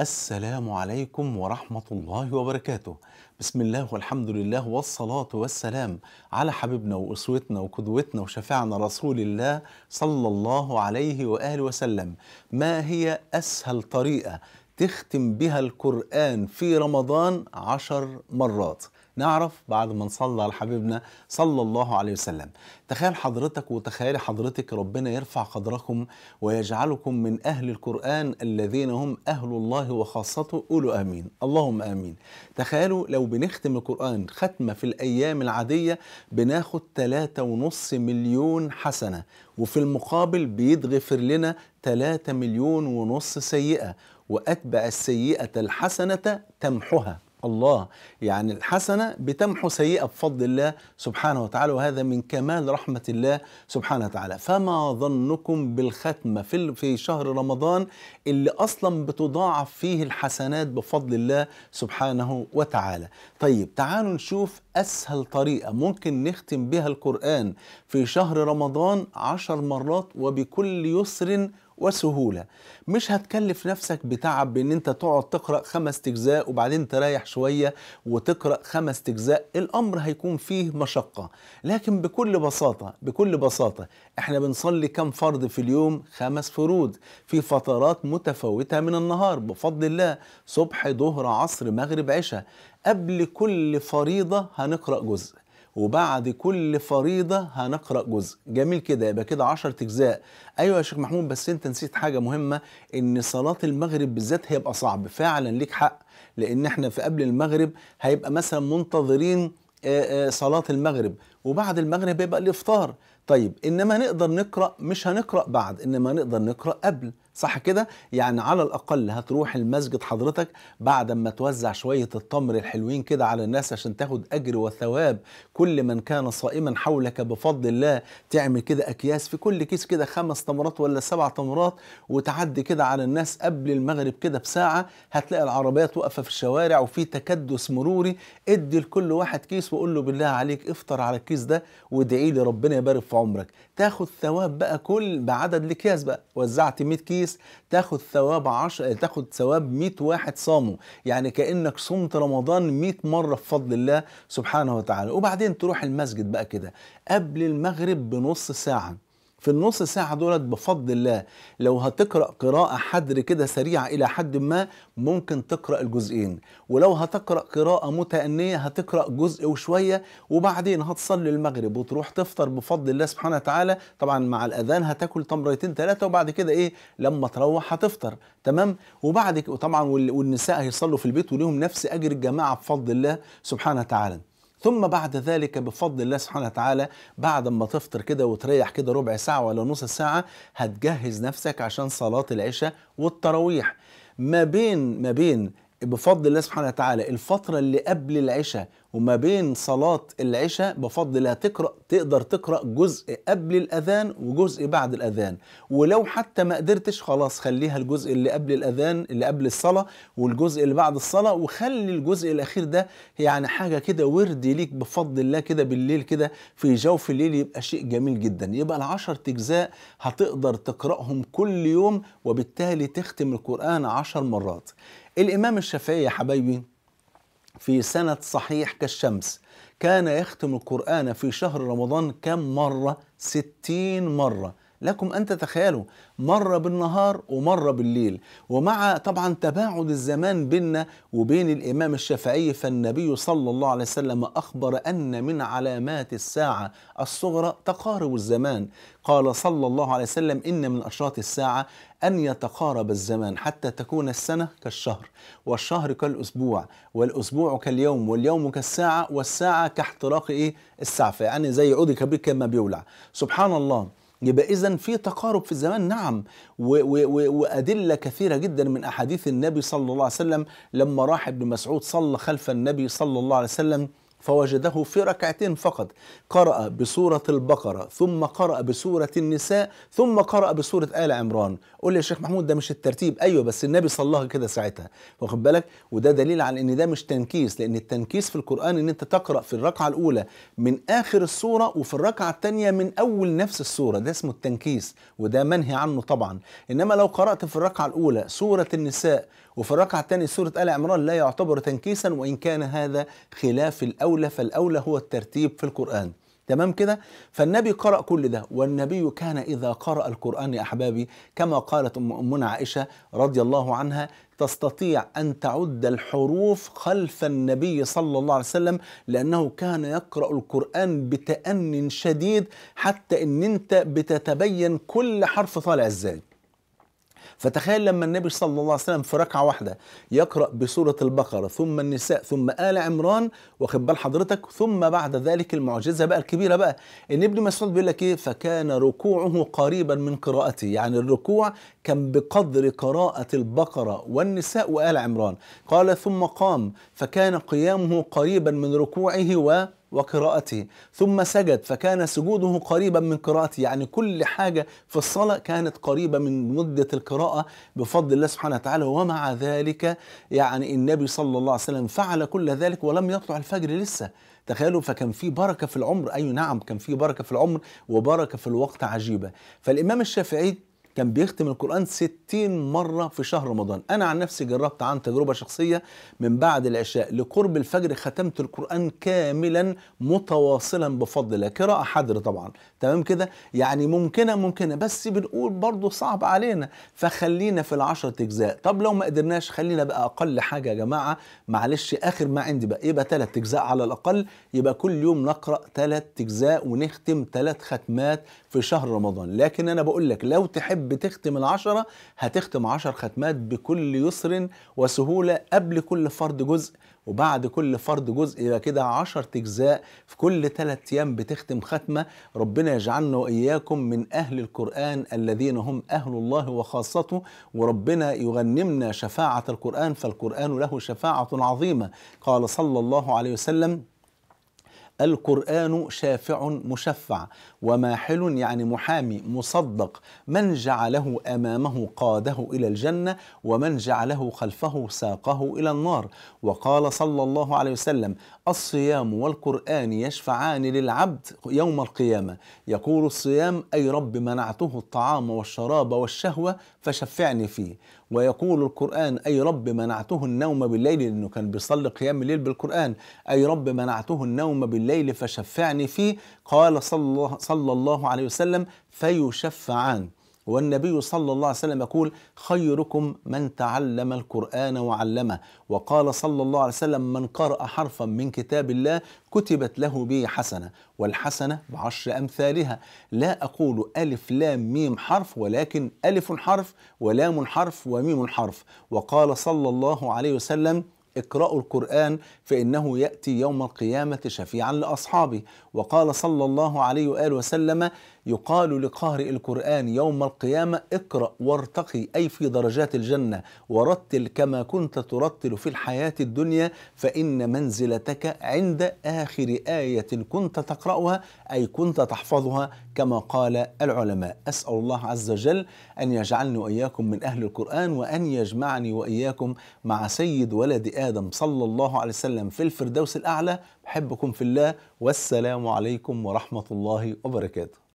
السلام عليكم ورحمة الله وبركاته بسم الله والحمد لله والصلاة والسلام على حبيبنا وأسوتنا وقدوتنا وشفعنا رسول الله صلى الله عليه وآله وسلم ما هي أسهل طريقة تختم بها القرآن في رمضان عشر مرات نعرف بعد ما نصلي على حبيبنا صلى الله عليه وسلم تخيل حضرتك وتخيلي حضرتك ربنا يرفع قدركم ويجعلكم من أهل القرآن الذين هم أهل الله وخاصته قولوا آمين اللهم آمين تخيلوا لو بنختم القرآن ختمة في الأيام العادية بناخد 3.5 مليون حسنة وفي المقابل بيتغفر لنا ثلاثة مليون ونص سيئة وأتبع السيئة الحسنة تمحها الله يعني الحسنة بتمحو سيئة بفضل الله سبحانه وتعالى وهذا من كمال رحمة الله سبحانه وتعالى فما ظنكم بالختمة في في شهر رمضان اللي أصلا بتضاعف فيه الحسنات بفضل الله سبحانه وتعالى طيب تعالوا نشوف أسهل طريقة ممكن نختم بها القرآن في شهر رمضان عشر مرات وبكل يسر وسهوله مش هتكلف نفسك بتعب بان انت تقعد تقرا خمس اجزاء وبعدين تريح شويه وتقرا خمس اجزاء الامر هيكون فيه مشقه لكن بكل بساطه بكل بساطه احنا بنصلي كم فرض في اليوم خمس فروض في فترات متفاوته من النهار بفضل الله صبح ظهر عصر مغرب عشاء قبل كل فريضه هنقرا جزء وبعد كل فريضة هنقرأ جزء جميل كده يبقى كده 10 أجزاء أيوة يا شيخ محمود بس أنت نسيت حاجة مهمة إن صلاة المغرب بالذات هيبقى صعب فعلا ليك حق لأن احنا في قبل المغرب هيبقى مثلا منتظرين صلاة المغرب وبعد المغرب بيبقى الافطار طيب انما نقدر نقرا مش هنقرا بعد انما نقدر نقرا قبل صح كده يعني على الاقل هتروح المسجد حضرتك بعد ما توزع شويه التمر الحلوين كده على الناس عشان تاخد اجر وثواب كل من كان صائما حولك بفضل الله تعمل كده اكياس في كل كيس كده خمس تمرات ولا سبع تمرات وتعدي كده على الناس قبل المغرب كده بساعه هتلاقي العربيات واقفه في الشوارع وفي تكدس مروري ادي لكل واحد كيس وقول له بالله عليك افطر على الكيس ده وادعي لي ربنا يبارك في عمرك تاخد ثواب بقى كل بعدد الاكياس بقى وزعت 100 كيس تاخد ثواب 10 تاخد ثواب 100 واحد صاموا يعني كانك صمت رمضان 100 مره بفضل الله سبحانه وتعالى وبعدين تروح المسجد بقى كده قبل المغرب بنص ساعه في النص ساعة دولت بفضل الله لو هتقرأ قراءة حدر كده سريعة إلى حد ما ممكن تقرأ الجزئين ولو هتقرأ قراءة متأنية هتقرأ جزء وشوية وبعدين هتصلي المغرب وتروح تفطر بفضل الله سبحانه وتعالى طبعا مع الأذان هتاكل تمرتين ثلاثة وبعد كده إيه لما تروح هتفطر تمام وبعد طبعا والنساء هيصلوا في البيت وليهم نفس أجر الجماعة بفضل الله سبحانه وتعالى ثم بعد ذلك بفضل الله سبحانه وتعالى بعد ما تفطر كده وتريح كده ربع ساعة ولا نص ساعة هتجهز نفسك عشان صلاة العشاء والتراويح ما بين ما بين بفضل الله سبحانه وتعالى الفترة اللي قبل العشاء وما بين صلاة العشاء بفضل الله تقرأ تقدر تقرأ جزء قبل الأذان وجزء بعد الأذان ولو حتى ما قدرتش خلاص خليها الجزء اللي قبل الأذان اللي قبل الصلاة والجزء اللي بعد الصلاة وخلي الجزء الأخير ده يعني حاجة كده ورد ليك بفضل الله كده بالليل كده في جوف الليل يبقى شيء جميل جدا يبقى العشر أجزاء هتقدر تقرأهم كل يوم وبالتالي تختم القرآن عشر مرات الإمام الشافعي يا حبايبي في سنة صحيح كالشمس كان يختم القرآن في شهر رمضان كم مرة؟ ستين مرة لكم أن تتخيلوا مرة بالنهار ومرة بالليل ومع طبعا تباعد الزمان بيننا وبين الإمام الشافعي فالنبي صلى الله عليه وسلم أخبر أن من علامات الساعة الصغرى تقارب الزمان قال صلى الله عليه وسلم إن من أشراط الساعة أن يتقارب الزمان حتى تكون السنة كالشهر والشهر كالأسبوع والأسبوع كاليوم واليوم كالساعة والساعة كاحتراق إيه السعفة يعني زي عودي كبير كما بيولع سبحان الله يبقى إذا في تقارب في الزمان نعم وأدلة كثيرة جدا من أحاديث النبي صلى الله عليه وسلم لما راح ابن مسعود صلى خلف النبي صلى الله عليه وسلم فوجده في ركعتين فقط قرأ بسورة البقرة ثم قرأ بسورة النساء ثم قرأ بسورة آل عمران قول لي يا شيخ محمود ده مش الترتيب أيوة بس النبي صلاها كده ساعتها واخد بالك وده دليل على إن ده مش تنكيس لأن التنكيس في القرآن إن أنت تقرأ في الركعة الأولى من آخر السورة وفي الركعة الثانية من أول نفس السورة ده اسمه التنكيس وده منهي عنه طبعا إنما لو قرأت في الركعة الأولى سورة النساء وفي الركعة الثانية سورة آل عمران لا يعتبر تنكيسا وإن كان هذا خلاف الأولى فالأولى هو الترتيب في القرآن تمام كده فالنبي قرأ كل ده والنبي كان إذا قرأ القرآن يا أحبابي كما قالت أم أمنا عائشة رضي الله عنها تستطيع أن تعد الحروف خلف النبي صلى الله عليه وسلم لأنه كان يقرأ القرآن بتأن شديد حتى أن أنت بتتبين كل حرف طالع إزاي فتخيل لما النبي صلى الله عليه وسلم في ركعة واحدة يقرأ بسورة البقرة ثم النساء ثم آل عمران واخد بال حضرتك ثم بعد ذلك المعجزة بقى الكبيرة بقى إن ابن مسعود بيقول لك إيه فكان ركوعه قريبا من قراءته يعني الركوع كان بقدر قراءة البقرة والنساء وآل عمران قال ثم قام فكان قيامه قريبا من ركوعه و وقراءته ثم سجد فكان سجوده قريبا من قراءته يعني كل حاجة في الصلاة كانت قريبة من مدة القراءة بفضل الله سبحانه وتعالى ومع ذلك يعني النبي صلى الله عليه وسلم فعل كل ذلك ولم يطلع الفجر لسه تخيلوا فكان في بركة في العمر أي نعم كان في بركة في العمر وبركة في الوقت عجيبة فالإمام الشافعي كان بيختم القرآن 60 مرة في شهر رمضان أنا عن نفسي جربت عن تجربة شخصية من بعد العشاء لقرب الفجر ختمت القرآن كاملا متواصلا بفضل الله قراءة حدر طبعا تمام كده يعني ممكنة ممكنة بس بنقول برضه صعب علينا فخلينا في العشرة أجزاء طب لو ما قدرناش خلينا بقى أقل حاجة يا جماعة معلش آخر ما عندي بقى يبقى ثلاث أجزاء على الأقل يبقى كل يوم نقرأ ثلاث أجزاء ونختم ثلاث ختمات في شهر رمضان لكن أنا بقول لك لو تحب بتختم العشرة هتختم عشر ختمات بكل يسر وسهولة قبل كل فرد جزء وبعد كل فرد جزء يبقى كده 10 اجزاء في كل ثلاث ايام بتختم ختمه ربنا يجعلنا واياكم من اهل القران الذين هم اهل الله وخاصته وربنا يغنمنا شفاعه القران فالقران له شفاعه عظيمه قال صلى الله عليه وسلم القرآن شافع مشفع وماحل يعني محامي مصدق من جعله أمامه قاده إلى الجنة ومن جعله خلفه ساقه إلى النار وقال صلى الله عليه وسلم الصيام والقرآن يشفعان للعبد يوم القيامة يقول الصيام أي رب منعته الطعام والشراب والشهوة فشفعني فيه ويقول القرآن أي رب منعته النوم بالليل لأنه كان بيصلي قيام الليل بالقرآن أي رب منعته النوم بالليل فشفعني فيه قال صلى الله, عليه وسلم فيشفعان والنبي صلى الله عليه وسلم يقول خيركم من تعلم القرآن وعلمه وقال صلى الله عليه وسلم من قرأ حرفا من كتاب الله كتبت له به حسنة والحسنة بعشر أمثالها لا أقول ألف لام ميم حرف ولكن ألف حرف ولام حرف وميم حرف وقال صلى الله عليه وسلم اقرأوا القرآن فإنه يأتي يوم القيامة شفيعا لأصحابه وقال صلى الله عليه وآله وسلم يقال لقارئ القرآن يوم القيامة اقرأ وارتقي أي في درجات الجنة ورتل كما كنت ترتل في الحياة الدنيا فإن منزلتك عند آخر آية كنت تقرأها أي كنت تحفظها كما قال العلماء أسأل الله عز وجل أن يجعلني وإياكم من أهل القرآن وأن يجمعني وإياكم مع سيد ولد آدم آدم صلى الله عليه وسلم في الفردوس الأعلى بحبكم في الله والسلام عليكم ورحمة الله وبركاته